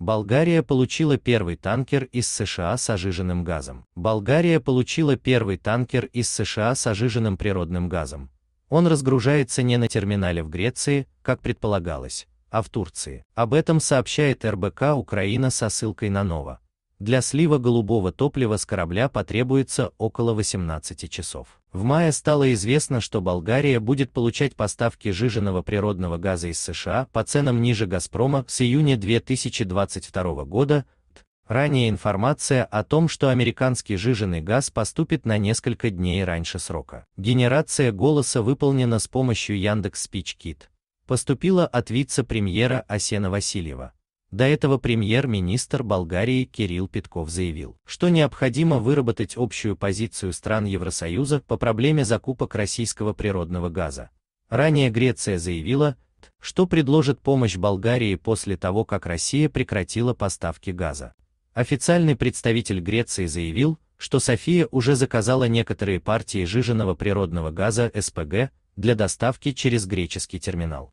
Болгария получила первый танкер из США с ожиженным газом. Болгария получила первый танкер из США с ожиженным природным газом. Он разгружается не на терминале в Греции, как предполагалось, а в Турции. Об этом сообщает РБК Украина со ссылкой на Нова. Для слива голубого топлива с корабля потребуется около 18 часов. В мае стало известно, что Болгария будет получать поставки жиженного природного газа из США по ценам ниже «Газпрома» с июня 2022 года. Ранее информация о том, что американский жиженый газ поступит на несколько дней раньше срока. Генерация голоса выполнена с помощью Яндекс Поступила от вице-премьера Асена Васильева. До этого премьер-министр Болгарии Кирилл Петков заявил, что необходимо выработать общую позицию стран Евросоюза по проблеме закупок российского природного газа. Ранее Греция заявила, что предложит помощь Болгарии после того, как Россия прекратила поставки газа. Официальный представитель Греции заявил, что София уже заказала некоторые партии жиженного природного газа СПГ для доставки через греческий терминал.